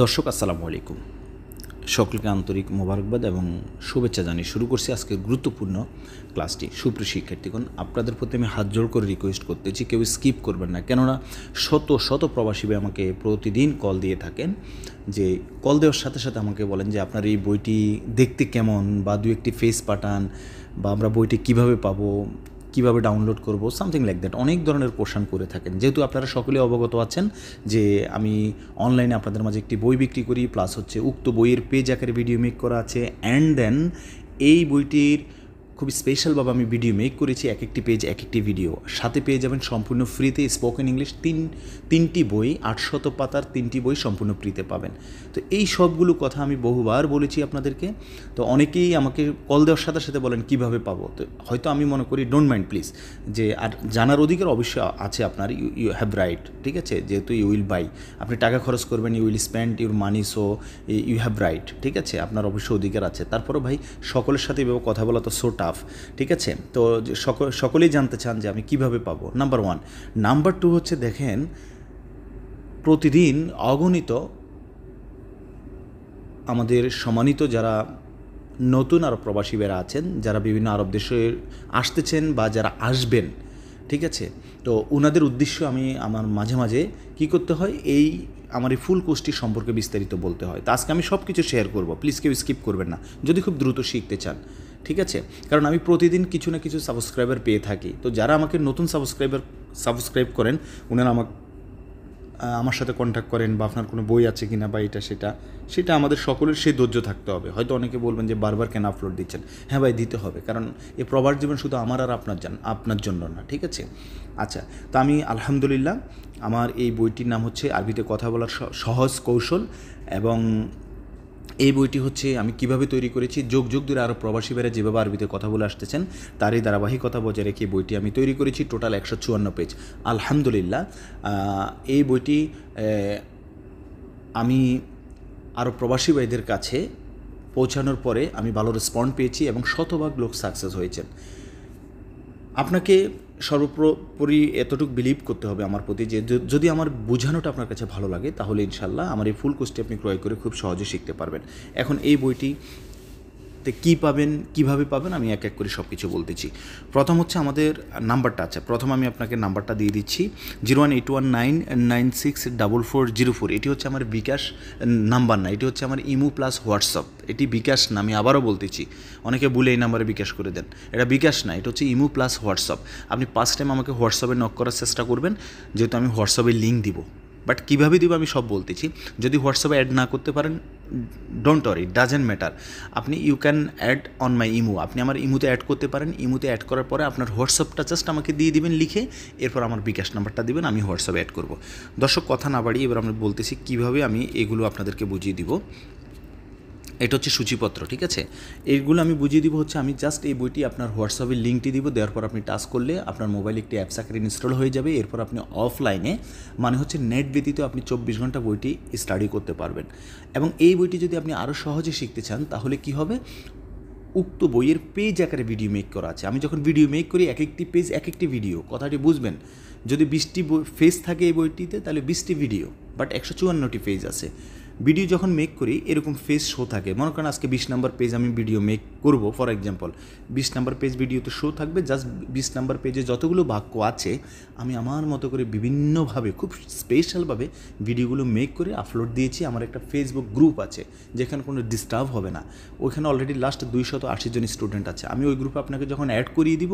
দর্শক আসসালামু আলাইকুম সকলকে আন্তরিক মোবারকবাদ এবং শুভেচ্ছা জানিয়ে শুরু করছি আজকের গুরুত্বপূর্ণ ক্লাসটি সুপ্রিয় শিক্ষার্থীগণ আপনাদের প্রতি আমি হাত জোড় করে রিকোয়েস্ট করতেছি কেউ স্কিপ করবেন না কেননা শত শত প্রবাসী আমাকে প্রতিদিন কল দিয়ে থাকেন যে কল দেওয়ার সাথে সাথে আমাকে বলেন যে আপনার এই বইটি দেখতে কেমন বা দু একটি ফেস পাঠান বা আমরা বইটি কিভাবে পাবো কিভাবে ডাউনলোড করব সামথিং লাইক দ্যাট অনেক ধরনের কোশ্চান করে থাকেন যেহেতু আপনারা সকলে অবগত আছেন যে আমি অনলাইনে আপনাদের মাঝে একটি বই বিক্রি করি প্লাস হচ্ছে উক্ত বইয়ের পেজ আকারে ভিডিও মেক করা আছে অ্যান্ড দেন এই বইটির খুব স্পেশালভাবে আমি ভিডিও মেক করেছি এক একটি পেজ এক একটি ভিডিও সাথে পেয়ে যাবেন সম্পূর্ণ ফ্রিতে স্পোকেন ইংলিশ তিন তিনটি বই আটশত পাতার তিনটি বই সম্পূর্ণ ফ্রিতে পাবেন তো এই সবগুলো কথা আমি বহুবার বলেছি আপনাদেরকে তো অনেকেই আমাকে কল দেওয়ার সাথে সাথে বলেন কিভাবে পাবো তো হয়তো আমি মনে করি ডোন্ট মাইন্ড প্লিজ যে আর জানার অধিকার অবশ্যই আছে আপনার ইউ ইউ হ্যাভ রাইট ঠিক আছে যেহেতু ইউ উইল বাই আপনি টাকা খরচ করবেন you will spend your money so you have right ঠিক আছে আপনার অবশ্যই অধিকার আছে তারপরও ভাই সকলের সাথে এভাবে কথা বলা তো সোটা টাফ ঠিক আছে তো সকলেই জানতে চান যে আমি কিভাবে পাবো নাম্বার ওয়ান নাম্বার টু হচ্ছে দেখেন প্রতিদিন অগণিত আমাদের সমানিত যারা নতুন আরব প্রবাসী বেরা আছেন যারা বিভিন্ন আরব দেশে আসতেছেন বা যারা আসবেন ঠিক আছে তো ওনাদের উদ্দেশ্য আমি আমার মাঝে মাঝে কি করতে হয় এই আমার এই ফুল কোর্সটি সম্পর্কে বিস্তারিত বলতে হয় তো আজকে আমি সব কিছু শেয়ার করবো প্লিজ কেউ স্কিপ করবেন না যদি খুব দ্রুত শিখতে চান ঠিক আছে কারণ আমি প্রতিদিন কিছু না কিছু সাবস্ক্রাইবার পেয়ে থাকি তো যারা আমাকে নতুন সাবস্ক্রাইবার সাবস্ক্রাইব করেন ওনারা আমাকে আমার সাথে কন্ট্যাক্ট করেন বা আপনার কোনো বই আছে কিনা বা এটা সেটা সেটা আমাদের সকলের সেই ধৈর্য থাকতে হবে হয়তো অনেকে বলবেন যে বারবার কেন আপলোড দিচ্ছেন হ্যাঁ ভাই দিতে হবে কারণ এ প্রবার জীবন শুধু আমার আর আপনার জান আপনার জন্য না ঠিক আছে আচ্ছা তো আমি আলহামদুলিল্লাহ আমার এই বইটির নাম হচ্ছে আরবিতে কথা বলার সহজ কৌশল এবং এই বইটি হচ্ছে আমি কিভাবে তৈরি করেছি যোগ যোগ ধরে আরও প্রবাসী যেভাবে আরবিতে কথা বলে আসতেছেন তারই ধারাবাহিকতা বজায় রেখে বইটি আমি তৈরি করেছি টোটাল একশো চুয়ান্ন পেজ আলহামদুলিল্লাহ এই বইটি আমি আরও প্রবাসী ভাইদের কাছে পৌঁছানোর পরে আমি ভালো রেসপন্ড পেয়েছি এবং শতভাগ লোক সাকসেস হয়েছেন আপনাকে সর্বোপরি এতটুকু বিলিভ করতে হবে আমার প্রতি যে যদি আমার বোঝানোটা আপনার কাছে ভালো লাগে তাহলে ইনশাল্লাহ আমার এই ফুল কোর্সটি আপনি ক্রয় করে খুব সহজে শিখতে পারবেন এখন এই বইটি তে কী পাবেন কিভাবে পাবেন আমি এক এক করে সব কিছু বলতেছি প্রথম হচ্ছে আমাদের নাম্বারটা আছে প্রথম আমি আপনাকে নাম্বারটা দিয়ে দিচ্ছি zero one eight one nine nine six double four zero four এটি হচ্ছে আমার বিকাশ নাম্বার না এটি হচ্ছে আমার ইমো প্লাস হোয়াটসঅ্যাপ এটি বিকাশ না আমি আবারও বলতেছি অনেকে ভুলে এই নাম্বারে বিকাশ করে দেন এটা বিকাশ না এটা হচ্ছে ইমো প্লাস হোয়াটসঅ্যাপ আপনি পাঁচ টাইম আমাকে হোয়াটসঅ্যাপে নক করার চেষ্টা করবেন যেহেতু আমি হোয়াটসঅ্যাপে লিঙ্ক দিব বাট কীভাবে দিব আমি সব বলতেছি যদি হোয়াটসঅ্যাপে অ্যাড না করতে পারেন ডোন্ট ওয়ারি ডাজেন্ট ম্যাটার আপনি you can add on my imo আপনি আমার ইমুতে অ্যাড করতে পারেন ইমুতে অ্যাড করার পরে আপনার হোয়াটসঅ্যাপটা জাস্ট আমাকে দিয়ে দিবেন লিখে এরপর আমার বিকাশ নাম্বারটা দিবেন আমি হোয়াটসঅ্যাপে অ্যাড করব দর্শক কথা না বাড়িয়ে এবার আমরা বলতেছি কীভাবে আমি এগুলো আপনাদেরকে বুঝিয়ে দিব এটা হচ্ছে সূচিপত্র ঠিক আছে এইগুলো আমি বুঝিয়ে দিব হচ্ছে আমি জাস্ট এই বইটি আপনার হোয়াটসঅ্যাপের লিঙ্কটি দিব দেওয়ার পর আপনি টাচ করলে আপনার মোবাইলে একটি অ্যাপস আকারে ইনস্টল হয়ে যাবে এরপর আপনি অফলাইনে মানে হচ্ছে নেট ব্যতীত আপনি চব্বিশ ঘন্টা বইটি স্টাডি করতে পারবেন এবং এই বইটি যদি আপনি আরও সহজে শিখতে চান তাহলে কি হবে উক্ত বইয়ের পেজ আকারে ভিডিও মেক করা আছে আমি যখন ভিডিও মেক করি এক একটি পেজ এক একটি ভিডিও কথাটি বুঝবেন যদি বিশটি ফেজ থাকে এই বইটিতে তাহলে বিশটি ভিডিও বাট একশো চুয়ান্নটি পেজ আছে ভিডিও যখন মেক করি এরকম ফেস শো থাকে মনে করেন আজকে বিশ নাম্বার পেজ আমি ভিডিও মেক করব ফর এক্সাম্পল বিশ নাম্বার পেজ ভিডিওতে শো থাকবে জাস্ট বিশ নাম্বার পেজে যতগুলো বাক্য আছে আমি আমার মতো করে বিভিন্নভাবে খুব স্পেশালভাবে ভিডিওগুলো মেক করে আপলোড দিয়েছি আমার একটা ফেসবুক গ্রুপ আছে যেখানে কোনো ডিস্টার্ব হবে না ওইখানে অলরেডি লাস্ট শত আশি জন স্টুডেন্ট আছে আমি ওই গ্রুপে আপনাকে যখন অ্যাড করিয়ে দিব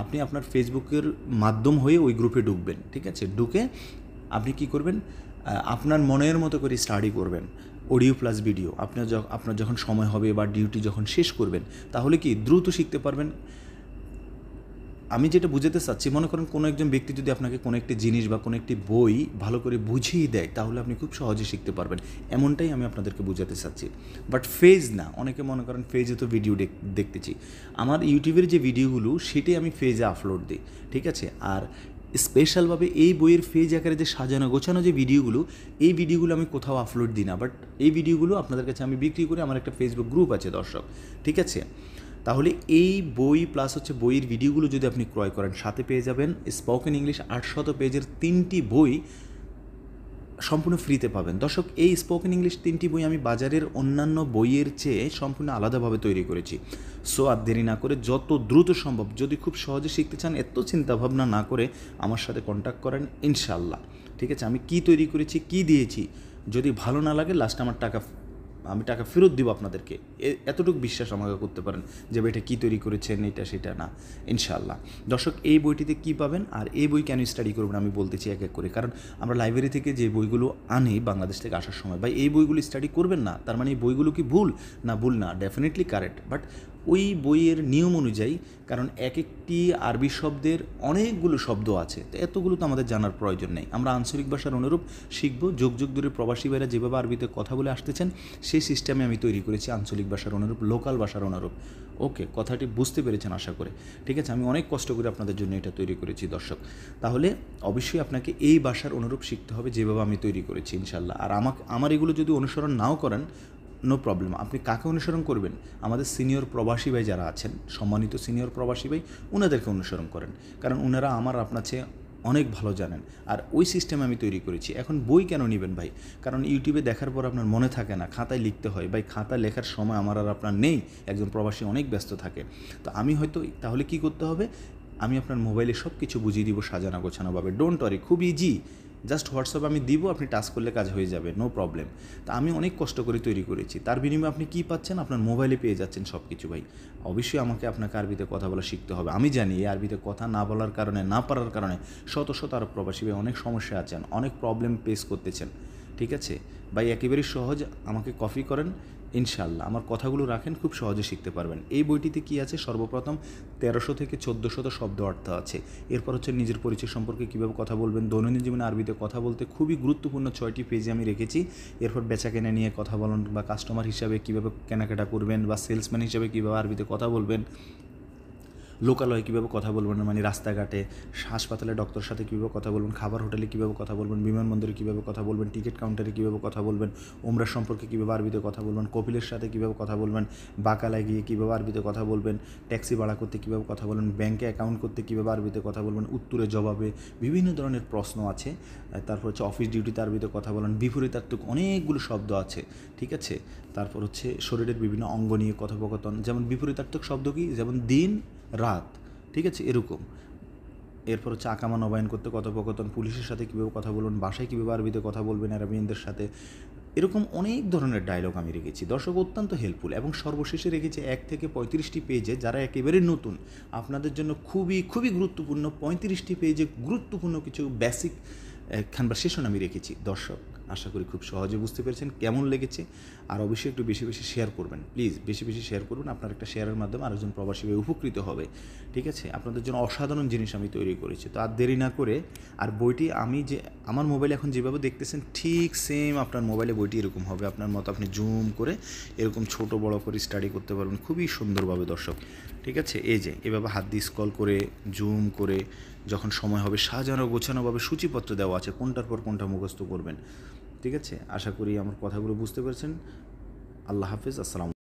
আপনি আপনার ফেসবুকের মাধ্যম হয়ে ওই গ্রুপে ঢুকবেন ঠিক আছে ঢুকে আপনি কি করবেন আপনার মনের মতো করে স্টাডি করবেন অডিও প্লাস ভিডিও আপনার আপনার যখন সময় হবে বা ডিউটি যখন শেষ করবেন তাহলে কি দ্রুত শিখতে পারবেন আমি যেটা বুঝাতে চাচ্ছি মনে করেন কোনো একজন ব্যক্তি যদি আপনাকে কোনো একটি জিনিস বা কোনো একটি বই ভালো করে বুঝিয়ে দেয় তাহলে আপনি খুব সহজে শিখতে পারবেন এমনটাই আমি আপনাদেরকে বুঝাতে চাচ্ছি বাট ফেজ না অনেকে মনে করেন ফেজে তো ভিডিও দেখতেছি আমার ইউটিউবের যে ভিডিওগুলো সেটাই আমি ফেজে আপলোড দিই ঠিক আছে আর স্পেশালভাবে এই বইয়ের ফেজ আকারে যে সাজানো গোছানো যে ভিডিওগুলো এই ভিডিওগুলো আমি কোথাও আপলোড দিই না বাট এই ভিডিওগুলো আপনাদের কাছে আমি বিক্রি করি আমার একটা ফেসবুক গ্রুপ আছে দর্শক ঠিক আছে তাহলে এই বই প্লাস হচ্ছে বইয়ের ভিডিওগুলো যদি আপনি ক্রয় করেন সাথে পেয়ে যাবেন স্পোকেন ইংলিশ আটশত পেজের তিনটি বই সম্পূর্ণ ফ্রিতে পাবেন দর্শক এই স্পোকেন ইংলিশ তিনটি বই আমি বাজারের অন্যান্য বইয়ের চেয়ে সম্পূর্ণ আলাদাভাবে তৈরি করেছি সো আর দেরি না করে যত দ্রুত সম্ভব যদি খুব সহজে শিখতে চান এত চিন্তাভাবনা না করে আমার সাথে কন্ট্যাক্ট করেন ইনশাল্লাহ ঠিক আছে আমি কি তৈরি করেছি কি দিয়েছি যদি ভালো না লাগে লাস্ট আমার টাকা আমি টাকা ফেরত দিব আপনাদেরকে এতটুকু বিশ্বাস আমাকে করতে পারেন যে এটা কী তৈরি করেছেন এটা সেটা না ইনশাআল্লাহ দর্শক এই বইটিতে কী পাবেন আর এই বই কেন স্টাডি করবেন আমি বলতেছি এক এক করে কারণ আমরা লাইব্রেরি থেকে যে বইগুলো আনি বাংলাদেশ থেকে আসার সময় বা এই বইগুলো স্টাডি করবেন না তার মানে এই বইগুলো কি ভুল না ভুল না ডেফিনেটলি কারেক্ট বাট ওই বইয়ের নিয়ম অনুযায়ী কারণ এক একটি আরবি শব্দের অনেকগুলো শব্দ আছে তো এতগুলো তো আমাদের জানার প্রয়োজন নেই আমরা আঞ্চলিক ভাষার অনুরূপ শিখব যোগ যুগ দূরে প্রবাসী ভাইরা যেভাবে আরবিতে কথা বলে আসতেছেন সেই সিস্টেমে আমি তৈরি করেছি আঞ্চলিক ভাষার অনুরূপ লোকাল ভাষার অনুরূপ ওকে কথাটি বুঝতে পেরেছেন আশা করে ঠিক আছে আমি অনেক কষ্ট করে আপনাদের জন্য এটা তৈরি করেছি দর্শক তাহলে অবশ্যই আপনাকে এই ভাষার অনুরূপ শিখতে হবে যেভাবে আমি তৈরি করেছি ইনশাল্লাহ আর আমাকে আমার এগুলো যদি অনুসরণ নাও করেন নো প্রবলেম আপনি কাকে অনুসরণ করবেন আমাদের সিনিয়র প্রবাসী ভাই যারা আছেন সম্মানিত সিনিয়র প্রবাসী ভাই ওনাদেরকে অনুসরণ করেন কারণ ওনারা আমার আপনার চেয়ে অনেক ভালো জানেন আর ওই সিস্টেম আমি তৈরি করেছি এখন বই কেন নেবেন ভাই কারণ ইউটিউবে দেখার পর আপনার মনে থাকে না খাতায় লিখতে হয় ভাই খাতা লেখার সময় আমার আর আপনার নেই একজন প্রবাসী অনেক ব্যস্ত থাকে তো আমি হয়তো তাহলে কি করতে হবে আমি আপনার মোবাইলে সব কিছু বুঝিয়ে দিব সাজানো গোছানোভাবে ডোন্ট অরি খুব ইজি জাস্ট হোয়াটসঅ্যাপ আমি দিব আপনি টাচ করলে কাজ হয়ে যাবে নো প্রবলেম তা আমি অনেক কষ্ট করে তৈরি করেছি তার বিনিময়ে আপনি কী পাচ্ছেন আপনার মোবাইলে পেয়ে যাচ্ছেন সব কিছু ভাই অবশ্যই আমাকে আপনাকে আরবিতে কথা বলা শিখতে হবে আমি জানি এই আরবিতে কথা না বলার কারণে না পারার কারণে শত শত আরব প্রবাসী অনেক সমস্যা আছেন অনেক প্রবলেম ফেস করতেছেন ঠিক আছে ভাই একেবারেই সহজ আমাকে কপি করেন ইনশাল্লাহ আমার কথাগুলো রাখেন খুব সহজে শিখতে পারবেন এই বইটিতে কি আছে সর্বপ্রথম তেরোশো থেকে চোদ্দোশত শব্দ অর্থ আছে এরপর হচ্ছে নিজের পরিচয় সম্পর্কে কীভাবে কথা বলবেন দৈনন্দিন জীবনে আরবিতে কথা বলতে খুবই গুরুত্বপূর্ণ ছয়টি পেজে আমি রেখেছি এরপর বেচা কেনা নিয়ে কথা বলেন বা কাস্টমার হিসাবে কীভাবে কেনাকাটা করবেন বা সেলসম্যান হিসাবে কীভাবে আরবিতে কথা বলবেন লোকালয়ে কীভাবে কথা বলবেন মানে রাস্তাঘাটে হাসপাতালে ডক্টরের সাথে কীভাবে কথা বলবেন খাবার হোটেলে কীভাবে কথা বলবেন বিমানবন্দরে কীভাবে কথা বলবেন টিকিট কাউন্টারে কীভাবে কথা বলবেন ওমরা সম্পর্কে কীভাবে আরবিতে কথা বলবেন কপিলের সাথে কীভাবে কথা বলবেন বাঁকালায় গিয়ে কীভাবে আরবিতে কথা বলবেন ট্যাক্সি ভাড়া করতে কীভাবে কথা বলবেন ব্যাংকে অ্যাকাউন্ট করতে কীভাবে আরবিতে কথা বলবেন উত্তরে জবাবে বিভিন্ন ধরনের প্রশ্ন আছে তারপর হচ্ছে অফিস ডিউটিতে আরবিতে কথা বলেন বিপরীতার্থক অনেকগুলো শব্দ আছে ঠিক আছে তারপর হচ্ছে শরীরের বিভিন্ন অঙ্গ নিয়ে কথোপকথন যেমন বিপরীতার্থক শব্দ কি যেমন দিন রাত ঠিক আছে এরকম এরপর হচ্ছে আকামা নবায়ন করতে কথোপকথন পুলিশের সাথে কীভাবে কথা বলবেন বাসায় কীভাবে আরবিতে কথা বলবেন আরবিনদের সাথে এরকম অনেক ধরনের ডায়লগ আমি রেখেছি দর্শক অত্যন্ত হেল্পফুল এবং সর্বশেষে রেখেছি এক থেকে পঁয়ত্রিশটি পেজে যারা একেবারে নতুন আপনাদের জন্য খুবই খুবই গুরুত্বপূর্ণ পঁয়ত্রিশটি পেজে গুরুত্বপূর্ণ কিছু বেসিক কনভারসেশন আমি রেখেছি দর্শক আশা করি খুব সহজে বুঝতে পেরেছেন কেমন লেগেছে আর অবশ্যই একটু বেশি বেশি শেয়ার করবেন প্লিজ বেশি বেশি শেয়ার করবেন আপনার একটা শেয়ারের মাধ্যমে আরেকজন প্রবাসী উপকৃত হবে ঠিক আছে আপনাদের জন্য অসাধারণ জিনিস আমি তৈরি করেছি তো আর দেরি না করে আর বইটি আমি যে আমার মোবাইলে এখন যেভাবে দেখতেছেন ঠিক সেম আপনার মোবাইলে বইটি এরকম হবে আপনার মতো আপনি জুম করে এরকম ছোট বড় করে স্টাডি করতে পারবেন খুবই সুন্দরভাবে দর্শক ঠিক আছে এই যে এভাবে হাত দিয়ে স্কল করে জুম করে যখন সময় হবে সাজানো গোছানোভাবে সূচিপত্র দেওয়া আছে কোনটার পর কোনটা মুখস্থ করবেন ঠিক আছে আশা করি আমার কথাগুলো বুঝতে পেরেছেন আল্লাহ হাফিজ আসসালাম